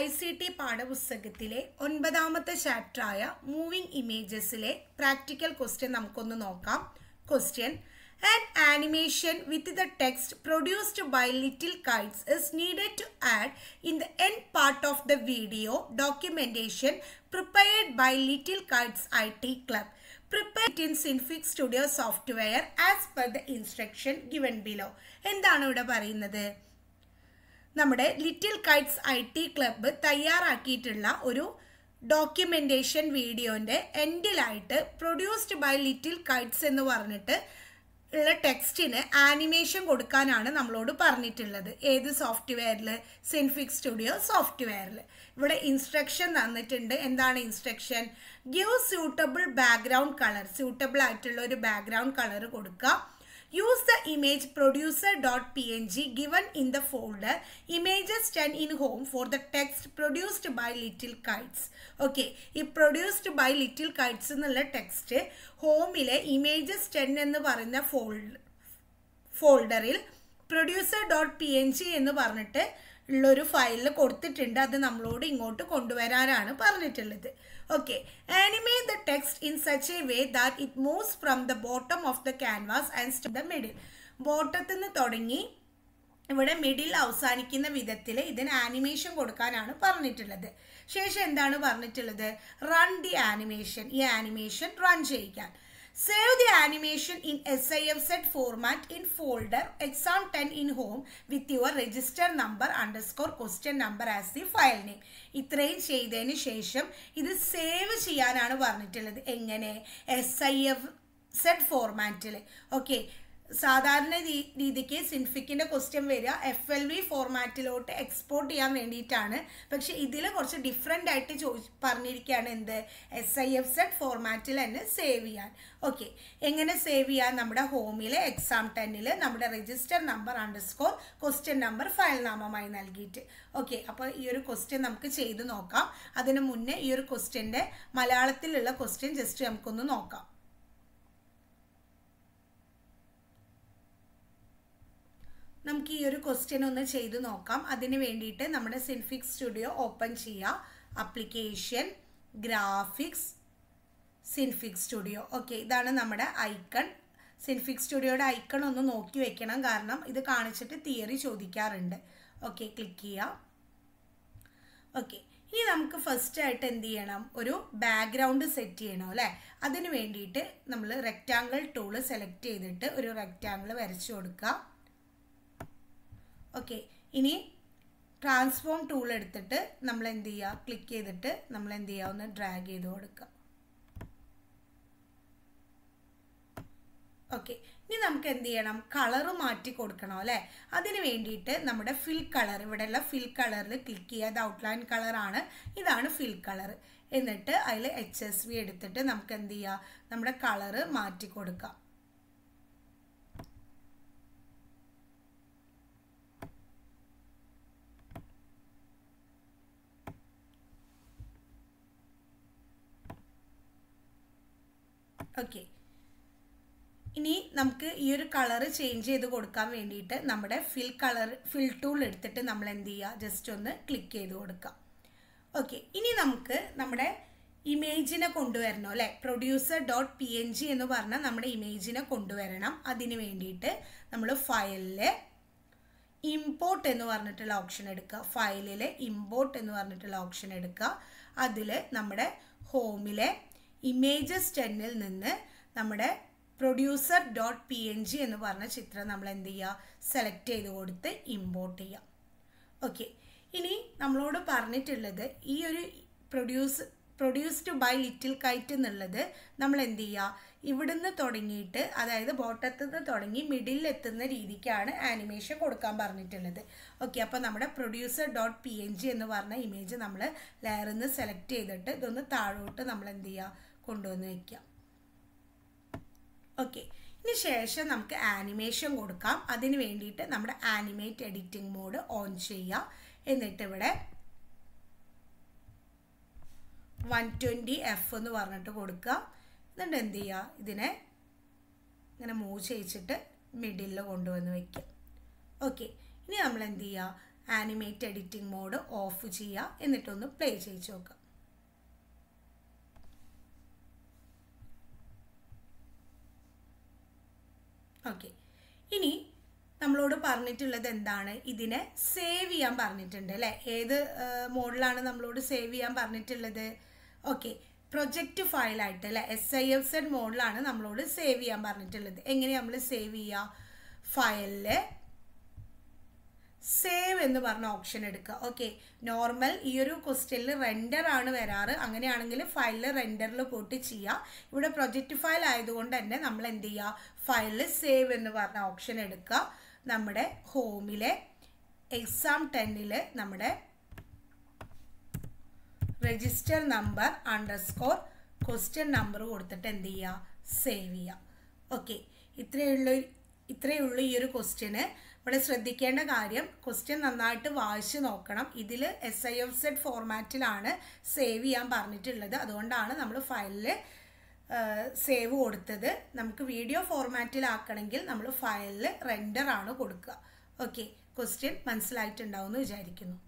I C T പാഠപുസ്തകത്തിലെ ഒൻപതാമത്തെ ചാപ്റ്ററായ മൂവിംഗ് ഇമേജസിലെ പ്രാക്ടിക്കൽ ക്വസ്റ്റ്യൻ നമുക്കൊന്ന് നോക്കാം question an animation with the text produced by Little Kites is needed to add in the end part of the video documentation prepared by Little Kites I T club prepared in Synfig studio software as per the instruction given below എന്താണ് ഇവിടെ പറയുന്നത് നമ്മുടെ Little Kites I T club തയ്യാറാക്കിയിട്ടുള്ള ഒരു documentation വീഡിയോൻ്റെ എൻഡിലായിട്ട് produced by Little Kites എന്ന് പറഞ്ഞിട്ട് ഉള്ള ടെക്സ്റ്റിന് ആനിമേഷൻ കൊടുക്കാനാണ് നമ്മളോട് പറഞ്ഞിട്ടുള്ളത് ഏത് സോഫ്റ്റ്വെയറിൽ സിൻഫിക് സ്റ്റുഡിയോ സോഫ്റ്റ്വെയറിൽ ഇവിടെ ഇൻസ്ട്രക്ഷൻ തന്നിട്ടുണ്ട് എന്താണ് instruction give suitable background colour suitable ആയിട്ടുള്ള ഒരു ബാക്ക്ഗ്രൗണ്ട് കളർ കൊടുക്കുക Use the image producer.png given in the folder images 10 in home for the text produced by little kites. Okay, if produced by little kites എന്നുള്ള text ഹോമിലെ images images എന്ന് in the ഫോൾഡറിൽ producer folder P N G എന്ന് പറഞ്ഞിട്ട് ഉള്ളൊരു ഫയലിൽ കൊടുത്തിട്ടുണ്ട് അത് നമ്മളോട് ഇങ്ങോട്ട് കൊണ്ടുവരാനാണ് പറഞ്ഞിട്ടുള്ളത് okay animate the text in such a way that it moves from the bottom of the canvas and the middle ബോട്ടത്തിൽ നിന്ന് തുടങ്ങി ഇവിടെ മിഡിൽ അവസാനിക്കുന്ന വിധത്തിൽ ഇതിന് ആനിമേഷൻ കൊടുക്കാനാണ് പറഞ്ഞിട്ടുള്ളത് ശേഷം എന്താണ് പറഞ്ഞിട്ടുള്ളത് റൺ ദി ആനിമേഷൻ ഈ ആനിമേഷൻ റൺ ചെയ്യിക്കാൻ Save the animation in SIFZ format in folder exam 10 in home with your register number underscore question number as the file name. ഇത്രയും ചെയ്തതിന് ശേഷം ഇത് സേവ് ചെയ്യാനാണ് പറഞ്ഞിട്ടുള്ളത് എങ്ങനെ എസ് ഐ എഫ് സെഡ് ഫോർമാറ്റിൽ ഓക്കെ സാധാരണ രീതിക്ക് സിൻഫിക്കിൻ്റെ ക്വസ്റ്റ്യൻ വരിക എഫ് എൽ വി ഫോർമാറ്റിലോട്ട് എക്സ്പോർട്ട് ചെയ്യാൻ വേണ്ടിയിട്ടാണ് പക്ഷേ ഇതിൽ കുറച്ച് ഡിഫറെൻ്റ് ആയിട്ട് ചോദി പറഞ്ഞിരിക്കുകയാണ് എന്ത് എസ് ഐ എഫ് സെഡ് ഫോർമാറ്റിൽ തന്നെ സേവ് ചെയ്യാൻ ഓക്കെ എങ്ങനെ സേവ് ചെയ്യാൻ നമ്മുടെ ഹോമിലെ എക്സാം ടെന്നിൽ നമ്മുടെ register number underscore question number file നാമമായി നൽകിയിട്ട് ഓക്കെ അപ്പോൾ ഈ ഒരു ക്വസ്റ്റ്യൻ നമുക്ക് ചെയ്ത് നോക്കാം അതിന് മുന്നേ ഈ ഒരു ക്വസ്റ്റ്യൻ്റെ മലയാളത്തിലുള്ള ക്വസ്റ്റ്യൻ ജസ്റ്റ് നമുക്കൊന്ന് നോക്കാം നമുക്ക് ഈ ഒരു ക്വസ്റ്റ്യൻ ഒന്ന് ചെയ്തു നോക്കാം അതിന് വേണ്ടിയിട്ട് നമ്മുടെ സിൻഫിക്സ് സ്റ്റുഡിയോ ഓപ്പൺ ചെയ്യുക application graphics Synfig studio okay ഇതാണ് നമ്മുടെ ഐക്കൺ സിൻഫിക്സ് സ്റ്റുഡിയോയുടെ ഐക്കൺ ഒന്ന് നോക്കി വെക്കണം കാരണം ഇത് കാണിച്ചിട്ട് തിയറി ചോദിക്കാറുണ്ട് ഓക്കെ ക്ലിക്ക് ചെയ്യാം ഓക്കെ ഇനി നമുക്ക് ഫസ്റ്റ് ആയിട്ട് എന്ത് ചെയ്യണം ഒരു ബാക്ക്ഗ്രൗണ്ട് സെറ്റ് ചെയ്യണം അല്ലേ അതിന് വേണ്ടിയിട്ട് നമ്മൾ റെക്റ്റാങ്കിൾ ടൂള് സെലക്ട് ചെയ്തിട്ട് ഒരു റെക്റ്റാങ്കിൾ വരച്ചു കൊടുക്കാം ഓക്കെ ഇനി ട്രാൻസ്ഫോം ടൂൾ എടുത്തിട്ട് നമ്മൾ എന്ത് ചെയ്യുക ക്ലിക്ക് ചെയ്തിട്ട് നമ്മൾ എന്ത് ചെയ്യുക ഒന്ന് ഡ്രാഗ് ചെയ്ത് കൊടുക്കുക ഓക്കെ ഇനി നമുക്ക് എന്ത് ചെയ്യണം കളർ മാറ്റി കൊടുക്കണം അല്ലേ അതിന് വേണ്ടിയിട്ട് നമ്മുടെ ഫിൽ കളർ ഇവിടെയുള്ള ഫിൽ കളറിൽ ക്ലിക്ക് ചെയ്യുക അത് ഔട്ട്ലൈൻ കളറാണ് ഇതാണ് ഫിൽ കളർ എന്നിട്ട് അതിൽ എച്ച് എസ് വി എടുത്തിട്ട് നമുക്ക് എന്ത് ചെയ്യുക നമ്മുടെ കളറ് മാറ്റി കൊടുക്കാം ഓക്കെ ഇനി നമുക്ക് ഈ ഒരു കളർ ചേഞ്ച് ചെയ്ത് കൊടുക്കാൻ വേണ്ടിയിട്ട് നമ്മുടെ ഫിൽ കളർ ഫിൽ ടൂൾ എടുത്തിട്ട് നമ്മൾ എന്ത് ചെയ്യുക ജസ്റ്റ് ഒന്ന് ക്ലിക്ക് ചെയ്ത് കൊടുക്കാം ഓക്കെ ഇനി നമുക്ക് നമ്മുടെ ഇമേജിനെ കൊണ്ടുവരണം അല്ലേ producer dot P N G എന്ന് പറഞ്ഞാൽ നമ്മുടെ ഇമേജിനെ കൊണ്ടുവരണം അതിന് വേണ്ടിയിട്ട് നമ്മൾ ഫയലിൽ ഇമ്പോർട്ട് എന്ന് പറഞ്ഞിട്ടുള്ള ഓപ്ഷൻ എടുക്കുക ഫയലിൽ ഇമ്പോർട്ട് എന്ന് പറഞ്ഞിട്ടുള്ള ഓപ്ഷൻ എടുക്കുക അതിൽ നമ്മുടെ ഹോമിലെ ഇമേജസ് ടെന്നിൽ നിന്ന് നമ്മുടെ producer dot P N G എന്ന് പറഞ്ഞ ചിത്രം നമ്മൾ എന്ത് ചെയ്യുക സെലക്ട് ചെയ്ത് കൊടുത്ത് ഇമ്പോർട്ട് ചെയ്യാം ഓക്കെ ഇനി നമ്മളോട് പറഞ്ഞിട്ടുള്ളത് ഈ ഒരു produce produced by Little Kite എന്നുള്ളത് നമ്മൾ എന്ത് ചെയ്യുക ഇവിടുന്ന് തുടങ്ങിയിട്ട് അതായത് ബോട്ടത്തു നിന്ന് തുടങ്ങി മിഡിൽ എത്തുന്ന രീതിക്കാണ് ആനിമേഷൻ കൊടുക്കാൻ പറഞ്ഞിട്ടുള്ളത് ഓക്കെ അപ്പോൾ നമ്മുടെ producer dot P N G എന്ന് പറഞ്ഞ ഇമേജ് നമ്മൾ ലെയറിൽ നിന്ന് സെലക്ട് ചെയ്തിട്ട് ഇതൊന്ന് താഴോട്ട് നമ്മൾ എന്ത് ചെയ്യുക കൊണ്ടുവന്ന് വയ്ക്കാം ഓക്കെ ഇനി ശേഷം നമുക്ക് ആനിമേഷൻ കൊടുക്കാം അതിന് വേണ്ടിയിട്ട് നമ്മുടെ ആനിമേറ്റ് എഡിറ്റിംഗ് മോഡ് ഓൺ ചെയ്യാം എന്നിട്ട് ഇവിടെ വൺ ട്വൻറ്റി എഫ് എന്ന് പറഞ്ഞിട്ട് കൊടുക്കുക എന്നിട്ട് എന്ത് ചെയ്യുക ഇതിനെ ഇങ്ങനെ മൂവ് ചെയ്യിച്ചിട്ട് മിഡിലിൽ കൊണ്ടുവന്ന് വയ്ക്കുക ഓക്കെ ഇനി നമ്മൾ എന്ത് ചെയ്യുക ആനിമേറ്റ് എഡിറ്റിംഗ് മോഡ് ഓഫ് ചെയ്യുക എന്നിട്ടൊന്ന് പ്ലേ ചെയ്ത് നോക്കുക ഓക്കെ ഇനി നമ്മളോട് പറഞ്ഞിട്ടുള്ളത് എന്താണ് ഇതിനെ സേവ് ചെയ്യാൻ പറഞ്ഞിട്ടുണ്ട് അല്ലേ ഏത് മോഡിലാണ് നമ്മളോട് സേവ് ചെയ്യാൻ പറഞ്ഞിട്ടുള്ളത് ഓക്കെ പ്രൊജക്റ്റ് ഫയലായിട്ട് അല്ലെ എസ് ഐ എഫ് സെഡ് മോഡിലാണ് നമ്മളോട് സേവ് ചെയ്യാൻ പറഞ്ഞിട്ടുള്ളത് എങ്ങനെ നമ്മൾ സേവ് ചെയ്യുക ഫയലിൽ സേവ് എന്ന് പറഞ്ഞ ഓപ്ഷൻ എടുക്കുക ഓക്കെ നോർമൽ ഈ ഒരു ക്വസ്റ്റ്യനിൽ റെൻഡർ ആണ് വരാറ് അങ്ങനെയാണെങ്കിൽ ഫയലിൽ റെൻഡറിൽ പോയിട്ട് ചെയ്യുക ഇവിടെ പ്രൊജക്റ്റ് ഫയൽ ആയതുകൊണ്ട് തന്നെ നമ്മൾ എന്ത് ചെയ്യുക ഫയലിൽ സേവ് എന്ന് പറഞ്ഞ ഓപ്ഷൻ എടുക്കുക നമ്മുടെ ഹോമിലെ എക്സാം ടെന്നിൽ നമ്മുടെ register number underscore question number കൊടുത്തിട്ട് എന്ത് ചെയ്യുക സേവ് ചെയ്യുക ഓക്കെ ഇത്രയുള്ള ഇത്രയുള്ള ഈ ഒരു ക്വസ്റ്റ്യന് നമ്മൾ ശ്രദ്ധിക്കേണ്ട കാര്യം ക്വസ്റ്റ്യൻ നന്നായിട്ട് വായിച്ചു നോക്കണം ഇതിൽ എസ് ഐ എഫ് സെഡ് ഫോർമാറ്റിലാണ് സേവ് ചെയ്യാൻ പറഞ്ഞിട്ടുള്ളത് അതുകൊണ്ടാണ് നമ്മൾ ഫയലിൽ സേവ് കൊടുത്തത് നമുക്ക് വീഡിയോ ഫോർമാറ്റിലാക്കണമെങ്കിൽ നമ്മൾ ഫയലിൽ റെൻഡർ ആണ് കൊടുക്കുക ഓക്കെ ക്വസ്റ്റ്യൻ മനസ്സിലായിട്ടുണ്ടാവും എന്ന് വിചാരിക്കുന്നു